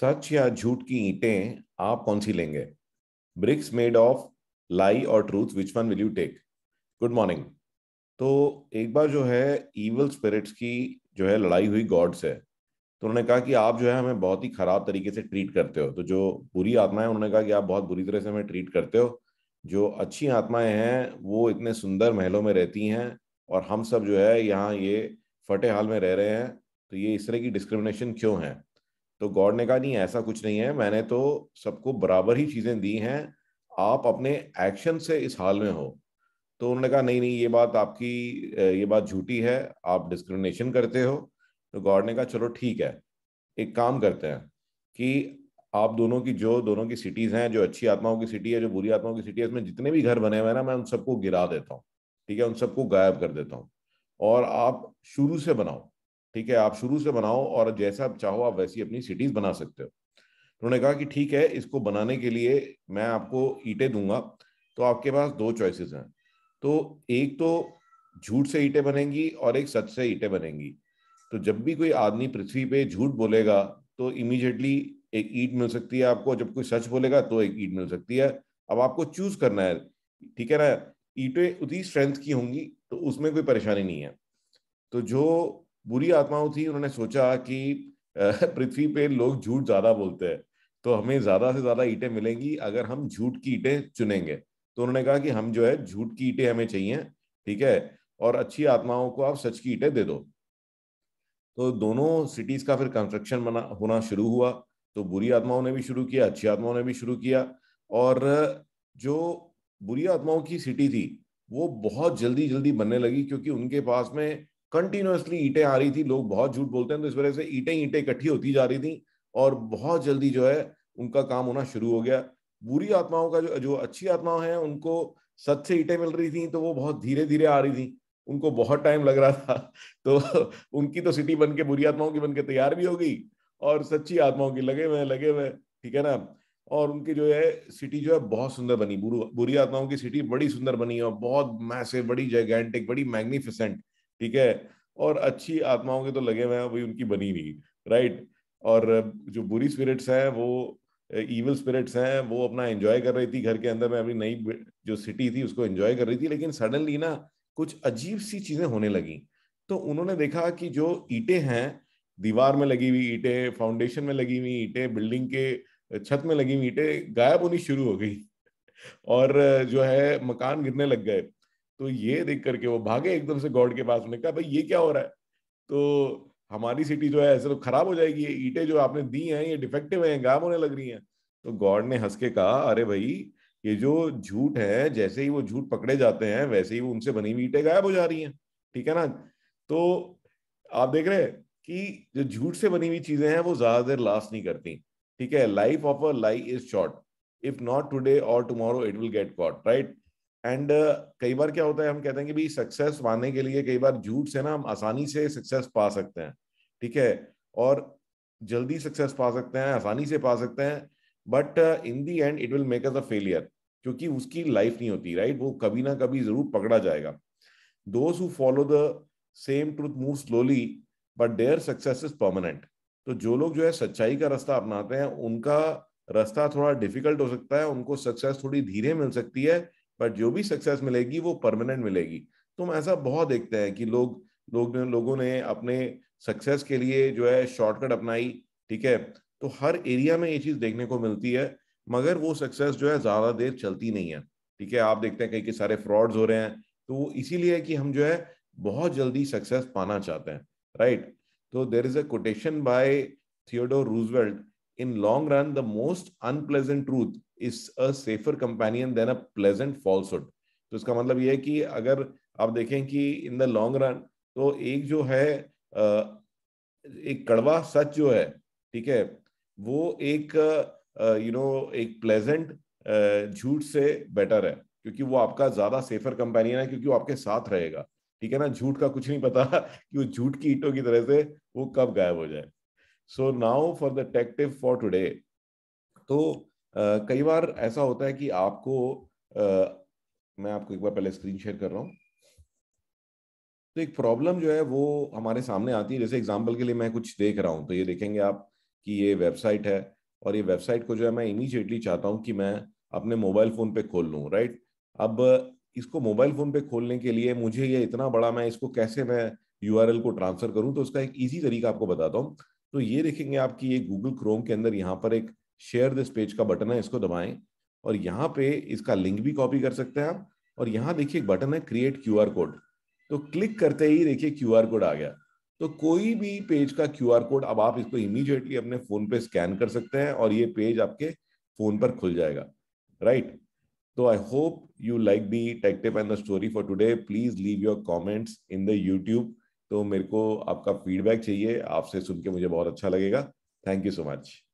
सच या झूठ की ईंटें आप कौन सी लेंगे ब्रिक्स मेड ऑफ लाई और truth which one will you take good morning तो एक बार जो है ईवल स्पिरिट्स की जो है लड़ाई हुई गॉड से तो उन्होंने कहा कि आप जो है हमें बहुत ही खराब तरीके से ट्रीट करते हो तो जो बुरी आत्माएं उन्होंने कहा कि आप बहुत बुरी तरह से हमें ट्रीट करते हो जो अच्छी आत्माएं हैं वो इतने सुंदर महलों में रहती हैं और हम सब जो है यहाँ ये फटे हाल में रह रहे हैं तो ये इस तरह की डिस्क्रिमिनेशन क्यों है तो गॉड ने कहा नहीं ऐसा कुछ नहीं है मैंने तो सबको बराबर ही चीजें दी हैं आप अपने एक्शन से इस हाल में हो तो उन्होंने कहा नहीं नहीं ये बात आपकी ये बात झूठी है आप डिस्क्रिमिनेशन करते हो तो गॉड ने कहा चलो ठीक है एक काम करते हैं कि आप दोनों की जो दोनों की सिटीज हैं जो अच्छी आत्माओं की सिटी है जो बुरी आत्माओं की सिटी है इसमें जितने भी घर बने हुए हैं ना मैं उन सबको गिरा देता हूँ ठीक है उन सबको गायब कर देता हूँ और आप शुरू से बनाओ ठीक है आप शुरू से बनाओ और जैसा आप चाहो आप वैसी अपनी सिटीज बना सकते हो उन्होंने कहा कि ठीक है इसको बनाने के लिए मैं आपको ईटे दूंगा तो आपके पास दो चॉइसेस हैं तो एक तो झूठ से ईटे बनेंगी और एक सच से ईटे बनेंगी तो जब भी कोई आदमी पृथ्वी पे झूठ बोलेगा तो इमीजिएटली एक ईट मिल सकती है आपको जब कोई सच बोलेगा तो एक ईट मिल सकती है अब आपको चूज करना है ठीक है ना ईटे उतनी स्ट्रेंथ की होंगी तो उसमें कोई परेशानी नहीं है तो जो बुरी आत्माओं थी उन्होंने सोचा कि पृथ्वी पे लोग झूठ ज्यादा बोलते हैं तो हमें ज्यादा से ज्यादा ईटें मिलेंगी अगर हम झूठ की ईटें चुनेंगे तो उन्होंने कहा कि हम जो है झूठ की ईटें हमें चाहिए ठीक है और अच्छी आत्माओं को आप सच की ईटें दे दो तो दोनों सिटीज का फिर कंस्ट्रक्शन बना होना शुरू हुआ तो बुरी आत्माओं ने भी शुरू किया अच्छी आत्माओं ने भी शुरू किया और जो बुरी आत्माओं की सिटी थी वो बहुत जल्दी जल्दी बनने लगी क्योंकि उनके पास में कंटिन्यूसली ईटें आ रही थी लोग बहुत झूठ बोलते हैं तो इस वजह से ईटें ईटें इकट्ठी होती जा रही थी और बहुत जल्दी जो है उनका काम होना शुरू हो गया बुरी आत्माओं का जो जो अच्छी आत्माओं हैं उनको सच से ईटें मिल रही थी तो वो बहुत धीरे धीरे आ रही थी उनको बहुत टाइम लग रहा था तो उनकी तो सिटी बन के बुरी आत्माओं की बन के तैयार भी हो गई और सच्ची आत्माओं की लगे हुए लगे हुए ठीक है ना और उनकी जो है सिटी जो है बहुत सुंदर बनी बुरी आत्माओं की सिटी बड़ी सुंदर बनी और बहुत मैसे बड़ी जैगेंटिक बड़ी मैग्निफिसेंट ठीक है और अच्छी आत्माओं के तो लगे हुए हैं भाई उनकी बनी नहीं राइट और जो बुरी स्पिरिट्स हैं वो ईवल स्पिरिट्स हैं वो अपना एंजॉय कर रही थी घर के अंदर में अपनी नई जो सिटी थी उसको एंजॉय कर रही थी लेकिन सडनली ना कुछ अजीब सी चीजें होने लगी तो उन्होंने देखा कि जो ईटे हैं दीवार में लगी हुई ईटे फाउंडेशन में लगी हुई ईटे बिल्डिंग के छत में लगी हुई ईटे गायब होनी शुरू हो गई और जो है मकान गिरने लग गए तो ये देख करके वो भागे एकदम से गॉड के पास उन्होंने कहा भाई ये क्या हो रहा है तो हमारी सिटी जो है ऐसे तो खराब हो जाएगी ये ईटे जो आपने दी हैं ये डिफेक्टिव हैं गायब होने लग रही हैं तो गॉड ने हंस के कहा अरे भाई ये जो झूठ है जैसे ही वो झूठ पकड़े जाते हैं वैसे ही वो उनसे बनी हुई ईटे गायब हो जा रही हैं ठीक है ना तो आप देख रहे हैं कि जो झूठ से बनी हुई चीजें हैं वो ज्यादा देर लास्ट नहीं करती ठीक है life of a lie is short if not today और tomorrow it will get caught right and uh, कई बार क्या होता है हम कहते हैं कि भाई सक्सेस पाने के लिए कई बार झूठ से ना हम आसानी से सक्सेस पा सकते हैं ठीक है और जल्दी सक्सेस पा सकते हैं आसानी से पा सकते हैं but in the end it will make us a failure क्योंकि उसकी लाइफ नहीं होती राइट वो कभी ना कभी जरूर पकड़ा जाएगा those who follow the same truth move slowly but their success is permanent तो जो लोग जो है सच्चाई का रास्ता अपनाते हैं उनका रास्ता थोड़ा डिफिकल्ट हो सकता है उनको सक्सेस थोड़ी धीरे मिल सकती है बट जो भी सक्सेस मिलेगी वो परमानेंट मिलेगी तो हम ऐसा बहुत देखते हैं कि लोग लोग ने लोगों ने अपने सक्सेस के लिए जो है शॉर्टकट अपनाई ठीक है तो हर एरिया में ये चीज देखने को मिलती है मगर वो सक्सेस जो है ज्यादा देर चलती नहीं है ठीक है आप देखते हैं कई के सारे फ्रॉड्स हो रहे हैं तो वो इसीलिए कि हम जो है बहुत जल्दी सक्सेस पाना चाहते हैं राइट तो there is a quotation by Theodore Roosevelt in long run the most unpleasant truth is a safer companion than a pleasant falsehood तो इसका मतलब यह है कि अगर आप देखें कि इन द लॉन्ग रन तो एक जो है एक कड़वा सच जो है ठीक है वो एक यू नो एक प्लेजेंट झूठ से बेटर है क्योंकि वो आपका ज्यादा सेफर कंपेनियन है क्योंकि वो आपके साथ रहेगा ठीक है ना झूठ का कुछ नहीं पता कि वो झूठ की ईटों की तरह से वो कब गायब हो जाए so now for the detective for today तो कई बार ऐसा होता है कि आपको मैं आपको एक बार पहले स्क्रीन शेयर कर रहा हूँ तो एक प्रॉब्लम जो है वो हमारे सामने आती है जैसे एग्जाम्पल के लिए मैं कुछ देख रहा हूँ तो ये देखेंगे आप कि ये वेबसाइट है और ये वेबसाइट को जो है मैं इमीजिएटली चाहता हूँ कि मैं अपने मोबाइल फ़ोन पे खोल लूँ राइट अब इसको मोबाइल फ़ोन पे खोलने के लिए मुझे ये इतना बड़ा मैं इसको कैसे मैं यू को ट्रांसफ़र करूँ तो उसका एक ईजी तरीका आपको बताता हूँ तो ये देखेंगे आपकी ये गूगल क्रोम के अंदर यहाँ पर एक शेयर दिस पेज का बटन है इसको दबाएं और यहाँ पे इसका लिंक भी कॉपी कर सकते हैं आप और यहाँ देखिए एक बटन है क्रिएट क्यू कोड तो क्लिक करते ही देखिए क्यू कोड आ गया तो कोई भी पेज का क्यू कोड अब आप इसको इमीजिएटली अपने फोन पे स्कैन कर सकते हैं और ये पेज आपके फोन पर खुल जाएगा राइट तो I hope you like the detective and the story for today please leave your comments in the YouTube तो मेरे को आपका फीडबैक चाहिए आपसे सुन के मुझे बहुत अच्छा लगेगा थैंक यू सो मच